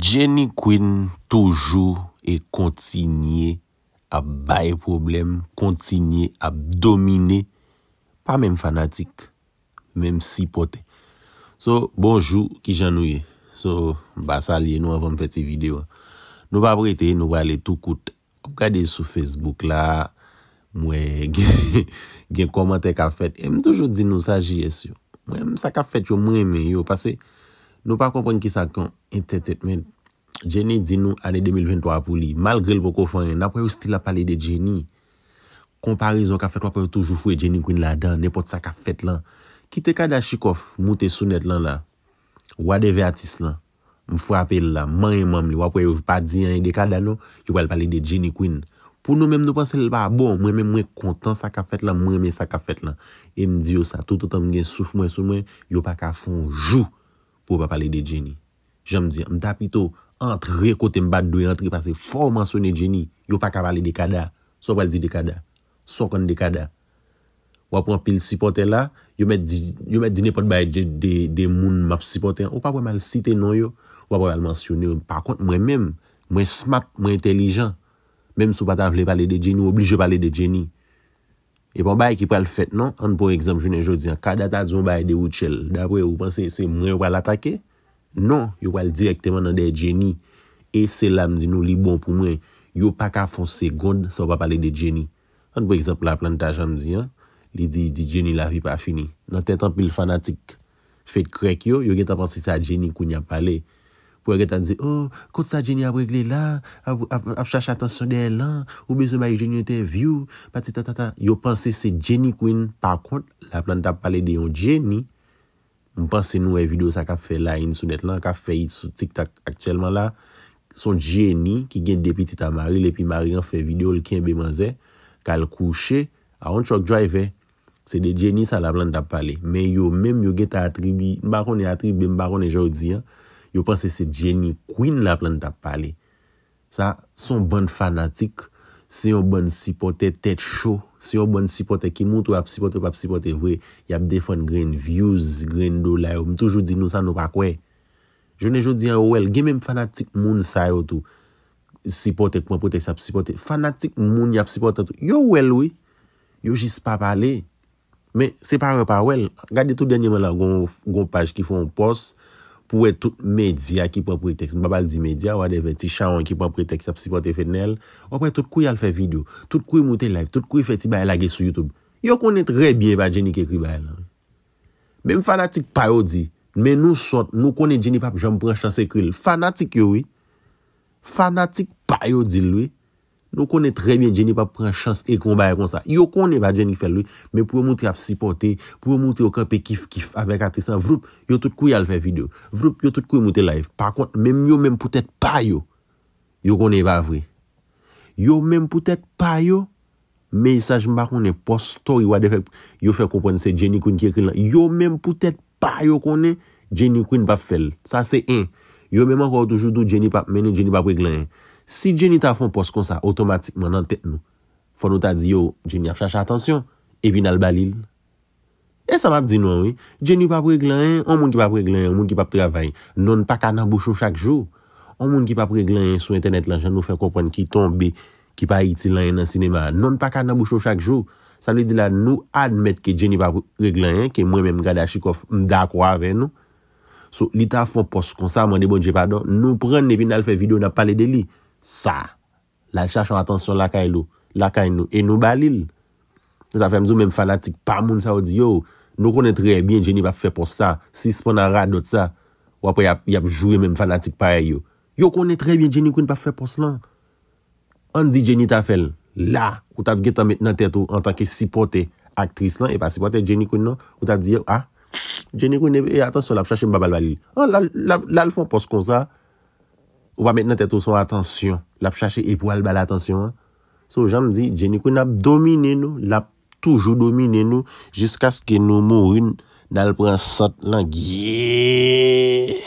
Jenny Quinn toujou e kontinye a baye problem, kontinye a domine, pa men fanatik, men sipote. So, bonjou, ki jan nouye. So, basa liye nou avon fete video. Nou ba brete, nou ba ale tou koute. Gade sou Facebook la, mwen gen komante ka fete. Mwen toujou di nou sa jyes yo. Mwen sa ka fete yo mwen men yo, pase... Nou pa kompon ki sa kon, entetet men, jenye di nou ane 2023 pou li, mal grel pou kofan en, na pou yo stila pale de jenye, komparison ka fet wap pou yo toujou fwe jenye kwen la dan, ne pot sa ka fet lan. Ki te kada chikof, moutesounet lan la, wade ve atis lan, mfwa apel la, manye mam li, wap pou yo pa di ane de kada nou, yo wale pale de jenye kwen. Pou nou menm nou pansele ba, bon, mwen men mwen kontan sa ka fet lan, mwen men sa ka fet lan. E mdi yo sa, toutoutan mgen souf mwen sou mwen, yo pa ka fon jou, Ou pa pale de geni. Je m'di, m'da pito, entre kote mba dwe, entre pase, fò mwansyone geni, yo pa ka pale de kada. Sò wèl di de kada. Sò kon de kada. Wap wèm pil sipote la, yo mèd di ne pot baye de moun map sipote. Ou pa wèm al site non yo, wèm wèm al mwansyone. Par kont, mwen mèm, mwen smat, mwen intelijan, mèm sou pata vle pale de geni, wèm oblije pale de geni. E pou bay ki pral fet nan, an pou ekzamp jounen jodi an, kadata zon bay de ou tchel, dapwe ou panse se mwen yo pral atake? Nan, yo pral direkteman nan de jeni, e sel la mdi nou li bon pou mwen, yo pa ka fonse gond sa wap pale de jeni. An pou ekzamp la plantajan mdi an, li di jeni la vi pa fini. Nan tetan pil fanatik fet krek yo, yo gen ta panse sa jeni kwenye pale. pou e get an zi, oh, kout sa geni ap regle la, ap chache atansyon de lan, oube se bay geni nete view, pati ta ta ta. Yo panse se geni kwen, par kont, la plan ta pale de yon geni, mpanse nou e video sa ka fe line sou det lan, ka fe it sou tiktak aktyelman la, son geni ki gen depi ti ta maril, epi maril an fe video l ken beman ze, kal kouche, a yon chok driver, se de geni sa la plan ta pale. Men yo, men yo get a atribi, mbaron e atribi, mbaron e jodi an, Yo pa se se Jenny Quinn la plan ta pale. Sa, son ban fanatik. Se yo ban sipote tet sho. Se yo ban sipote ki moun tou ap sipote pa ap sipote vwe. Yap defon grain views, grain do la yo. M toujou di nou sa nou pa kwe. Jounen joun di an yo wel. Gen men fanatik moun sa yo tou. Sipote kwa pote se ap sipote. Fanatik moun yap sipote tou. Yo wel we. Yo jis pa pale. Me se pare pa wel. Gade tou denye moun la goun page ki fon pos. pouwe tout media ki pou pretext, babal di media, wadeve, ti chan ki pou pretext ap si pote fe nel, wapwe tout kou yal fe video, tout kou yi moute live, tout kou yi fe ti baye lage sou YouTube, yo konet rebye ba jenik ekri baye lan. Mem fanatik payo di, men nou sot, nou konet jenip ap jom prechans ekri l, fanatik yo we, fanatik payo di l we, Nou konen trebyen Jenny pap pren chans e kombaye kon sa. Yo konen pa Jenny fel luy. Men pou yon mouti ap sipote. Pou yon mouti okan pe kif kif avek ati sa. Vroup, yon tout kou yal fe video. Vroup, yon tout kou yon mouti live. Par kont, men yo men poutet pa yo. Yo konen pa vwe. Yo men poutet pa yo. Mensaj mba konen posto. Yo fe kompon se Jenny koun ki eklen. Yo men poutet pa yo konen. Jenny koun pa fel. Sa se en. Yo men mwen konen jenny pap weklen en. Si geni ta fon pos kon sa, otomatikman nan tet nou. Fon nou ta di yo, geni ap chacha atensyon, evi nan l balil. E sa map di nou, geni pa preglen, an eh? moun ki pa preglen, an moun ki pa preglen, non pa ka nan bouchou chak jou. An moun ki pa preglen, eh, sou internet lan, jan nou fè kompwen ki tombe, ki pa iti len eh, nan sinema, non pa ka nan bouchou chak jou. Sa nou di la, nou admet ke geni pa preglen, ke mwen men mgradè a chikof, mda kwa ven nou. So, li ta fon pos kon sa, mwen de bon je padon, nou pren ev Sa, lal chachan atensyon lakay nou, lakay nou, e nou balil. Nou ta fe mzou men fanatik pa moun sa ou di, yo, nou konen tre bie jenikoun pa fe pos sa, si sponan radot sa, wapre yap jouye men fanatik pa e yo. Yo konen tre bie jenikoun pa fe pos lan. An di jenikoun ta fel, la, ou ta vgetan met nan tetou an tanke sipote aktris lan, e pa sipote jenikoun nan, ou ta di, ah, jenikoun, e, atensyon, lal chachan babal balil. An, lal, lal, lal fon pos kon sa, Ou pa men nan tè tou sou atensyon. Lap chache epou al bal atensyon an. Sou jan m di, jenikou nap domine nou, lap toujou domine nou, jiskas ke nou mourin, dal pransat lan gye.